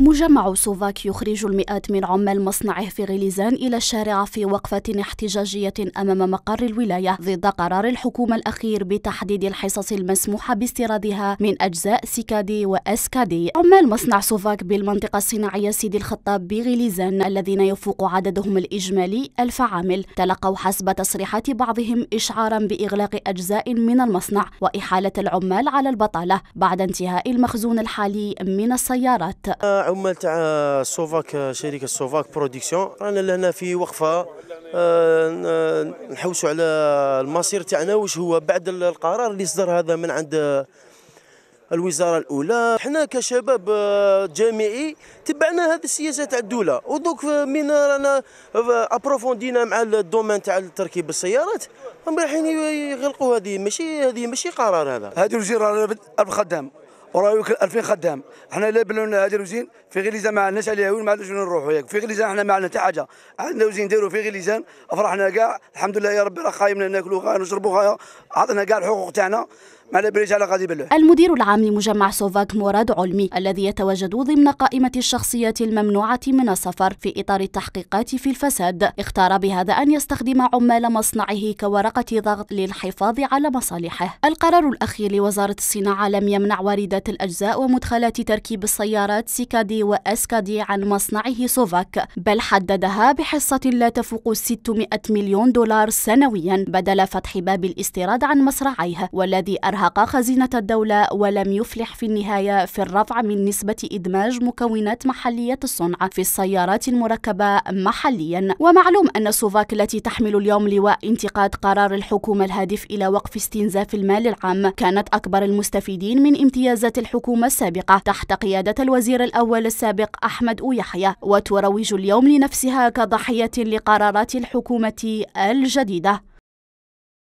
مجمع سوفاك يخرج المئات من عمال مصنعه في غليزان إلى الشارع في وقفة احتجاجية أمام مقر الولاية ضد قرار الحكومة الأخير بتحديد الحصص المسموحة باستيرادها من أجزاء سيكادي وأسكادي عمال مصنع سوفاك بالمنطقة الصناعية سيدي الخطاب بغليزان الذين يفوق عددهم الإجمالي ألف عامل تلقوا حسب تصريحات بعضهم إشعارا بإغلاق أجزاء من المصنع وإحالة العمال على البطالة بعد انتهاء المخزون الحالي من السيارات آه، عمال تاع سوفاك شركه سوفاك برودكسيون رانا لهنا في وقفه آه، نحوسوا على المصير تاعنا واش هو بعد القرار اللي صدر هذا من عند الوزاره الاولى حنا كشباب آه، جامعي تبعنا هذه السياسه تاع الدوله ودوك من رانا ابروفوندينا آه، مع الدومين تاع تركيب السيارات رايحين يغلقوا هذه ماشي هذه ماشي قرار هذا هذه الوزير الخدام وراه 2000 خدام حنا لا بلونا هذا لوزين في غليزان ما عندناش عليها وين ما عندناش وين نروحوا في ليزان حنا ما عندنا حتى حاجه عندنا وزين نديروا في ليزان فرحنا كاع الحمد لله يا ربي راه خايمنا ناكلوا غايا نشربوا غايا عطنا كاع الحقوق تاعنا ما غادي المدير العام لمجمع سوفاك مراد علمي الذي يتواجد ضمن قائمة الشخصيات الممنوعة من السفر في إطار التحقيقات في الفساد اختار بهذا أن يستخدم عمال مصنعه كورقة ضغط للحفاظ على مصالحه القرار الأخير لوزارة الصناعة لم يمنع واردات الأجزاء ومدخلات تركيب السيارات سيكادي وأسكادي عن مصنعه سوفاك بل حددها بحصة لا تفوق 600 مليون دولار سنويا بدل فتح باب الاستيراد عن مصرعيه والذي أرى أرهق خزينة الدولة ولم يفلح في النهاية في الرفع من نسبة إدماج مكونات محلية الصنع في السيارات المركبة محليا ومعلوم أن سوفاك التي تحمل اليوم لواء انتقاد قرار الحكومة الهادف إلى وقف استنزاف المال العام كانت أكبر المستفيدين من امتيازات الحكومة السابقة تحت قيادة الوزير الأول السابق أحمد يحيى وتروج اليوم لنفسها كضحية لقرارات الحكومة الجديدة